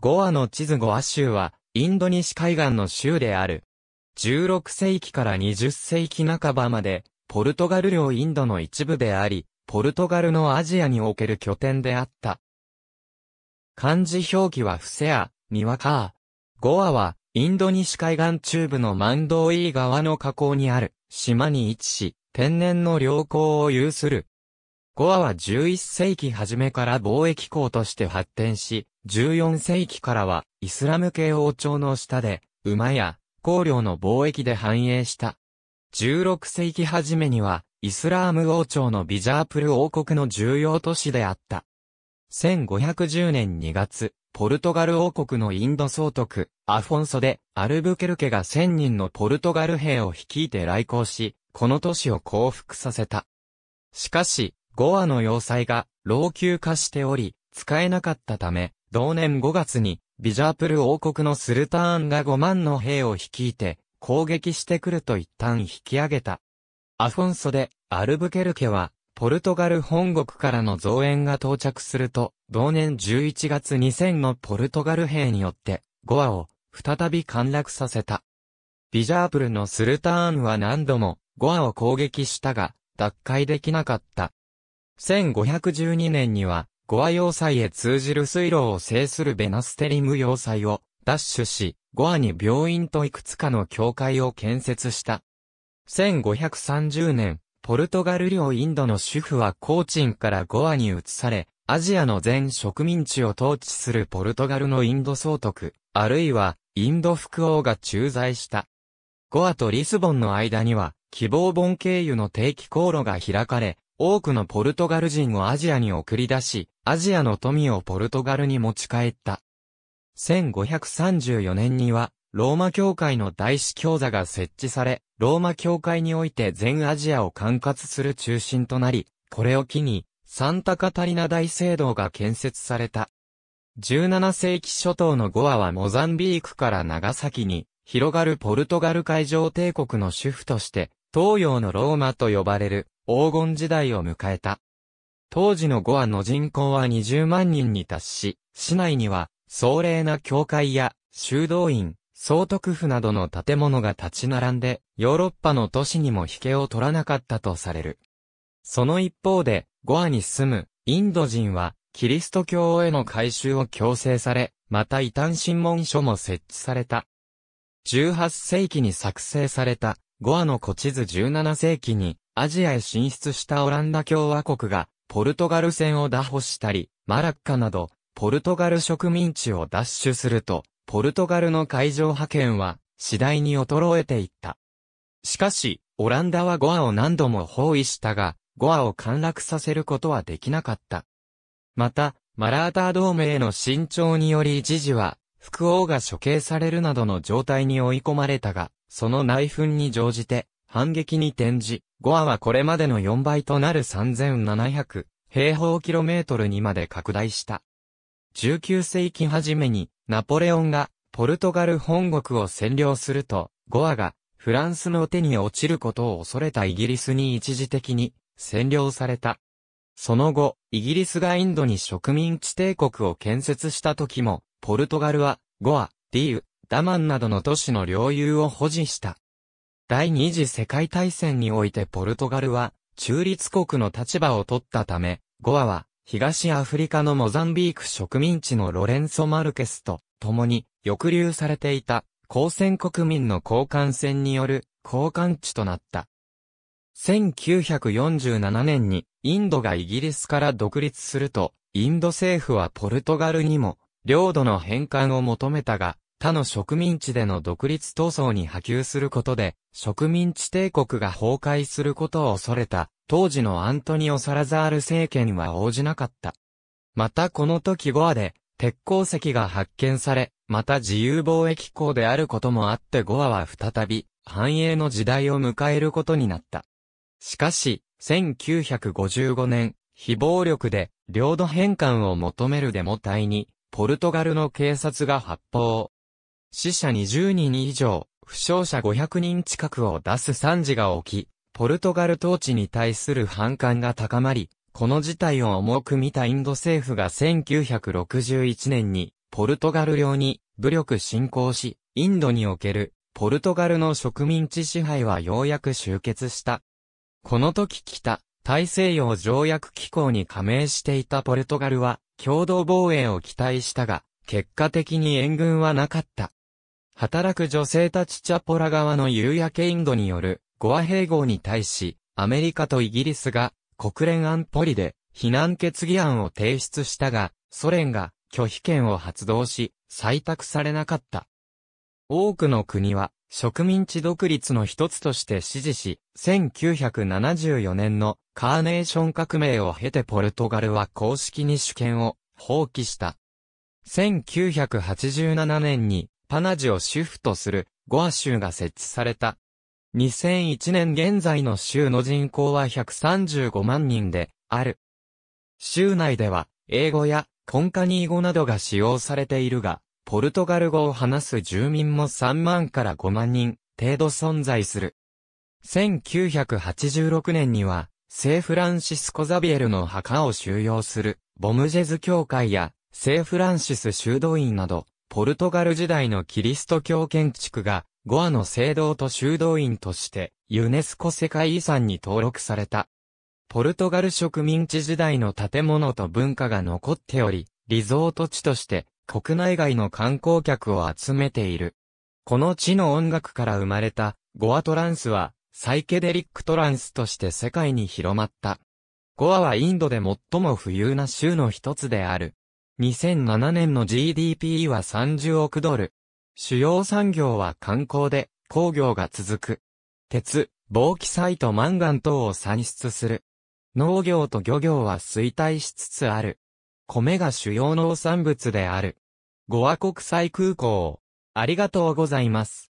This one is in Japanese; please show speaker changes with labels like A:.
A: ゴアの地図ゴア州は、インド西海岸の州である。16世紀から20世紀半ばまで、ポルトガル領インドの一部であり、ポルトガルのアジアにおける拠点であった。漢字表記はフセア、ニワカー。ゴアは、インド西海岸中部のマンドーイー川の河口にある島に位置し、天然の良港を有する。ゴアは11世紀初めから貿易港として発展し、14世紀からは、イスラム系王朝の下で、馬や、香料の貿易で繁栄した。16世紀初めには、イスラーム王朝のビジャープル王国の重要都市であった。1510年2月、ポルトガル王国のインド総督、アフォンソで、アルブケルケが1000人のポルトガル兵を率いて来航し、この都市を降伏させた。しかし、ゴアの要塞が老朽化しており、使えなかったため、同年5月に、ビジャープル王国のスルターンが5万の兵を率いて、攻撃してくると一旦引き上げた。アフォンソで、アルブケルケは、ポルトガル本国からの増援が到着すると、同年11月2000のポルトガル兵によって、ゴアを再び陥落させた。ビジャープルのスルターンは何度もゴアを攻撃したが、奪回できなかった。1512年には、ゴア要塞へ通じる水路を制するベナステリム要塞を奪取し、ゴアに病院といくつかの教会を建設した。1530年、ポルトガル領インドの主婦はコーチンからゴアに移され、アジアの全植民地を統治するポルトガルのインド総督、あるいはインド副王が駐在した。ゴアとリスボンの間には、希望本経由の定期航路が開かれ、多くのポルトガル人をアジアに送り出し、アジアの富をポルトガルに持ち帰った。1534年には、ローマ教会の大司教座が設置され、ローマ教会において全アジアを管轄する中心となり、これを機に、サンタカタリナ大聖堂が建設された。17世紀初頭のゴアはモザンビークから長崎に、広がるポルトガル海上帝国の主婦として、東洋のローマと呼ばれる黄金時代を迎えた。当時のゴアの人口は20万人に達し、市内には、壮麗な教会や、修道院、総督府などの建物が立ち並んで、ヨーロッパの都市にも引けを取らなかったとされる。その一方で、ゴアに住む、インド人は、キリスト教への改修を強制され、また異端審問書も設置された。18世紀に作成された、ゴアの古地図17世紀に、アジアへ進出したオランダ共和国が、ポルトガル戦を打破したり、マラッカなど、ポルトガル植民地を奪取すると、ポルトガルの海上派遣は、次第に衰えていった。しかし、オランダはゴアを何度も包囲したが、ゴアを陥落させることはできなかった。また、マラーター同盟への慎重により一時は、複王が処刑されるなどの状態に追い込まれたが、その内紛に乗じて、反撃に転じ、ゴアはこれまでの4倍となる3700平方キロメートルにまで拡大した。19世紀初めにナポレオンがポルトガル本国を占領すると、ゴアがフランスの手に落ちることを恐れたイギリスに一時的に占領された。その後、イギリスがインドに植民地帝国を建設した時も、ポルトガルは、ゴア、ディーウ、ダマンなどの都市の領有を保持した。第二次世界大戦においてポルトガルは、中立国の立場を取ったため、ゴアは、東アフリカのモザンビーク植民地のロレンソ・マルケスと、共に、抑留されていた、交戦国民の交換戦による、交換地となった。1947年に、インドがイギリスから独立すると、インド政府はポルトガルにも、領土の返還を求めたが、他の植民地での独立闘争に波及することで、植民地帝国が崩壊することを恐れた、当時のアントニオ・サラザール政権は応じなかった。またこの時ゴアで、鉄鉱石が発見され、また自由貿易港であることもあってゴアは再び、繁栄の時代を迎えることになった。しかし、1955年、非暴力で、領土返還を求めるデモ隊に、ポルトガルの警察が発砲。死者20人以上、負傷者500人近くを出す惨事が起き、ポルトガル統治に対する反感が高まり、この事態を重く見たインド政府が1961年に、ポルトガル領に武力侵攻し、インドにおけるポルトガルの植民地支配はようやく終結した。この時北、大西洋条約機構に加盟していたポルトガルは、共同防衛を期待したが、結果的に援軍はなかった。働く女性たちチャポラ側の夕焼けインドによるゴア併合に対し、アメリカとイギリスが国連安保理で非難決議案を提出したが、ソ連が拒否権を発動し、採択されなかった。多くの国は植民地独立の一つとして支持し、1974年のカーネーション革命を経てポルトガルは公式に主権を放棄した。1987年にパナジを主婦とするゴア州が設置された。2001年現在の州の人口は135万人である。州内では英語やコンカニー語などが使用されているが、ポルトガル語を話す住民も3万から5万人程度存在する。1986年には、セイフランシスコ・ザビエルの墓を収容するボムジェズ教会やセイフランシス修道院などポルトガル時代のキリスト教建築が、ゴアの聖堂と修道院として、ユネスコ世界遺産に登録された。ポルトガル植民地時代の建物と文化が残っており、リゾート地として、国内外の観光客を集めている。この地の音楽から生まれた、ゴアトランスは、サイケデリックトランスとして世界に広まった。ゴアはインドで最も富裕な州の一つである。2007年の GDP は30億ドル。主要産業は観光で、工業が続く。鉄、防気サイトマンガン等を産出する。農業と漁業は衰退しつつある。米が主要農産物である。ゴ和国際空港。ありがとうございます。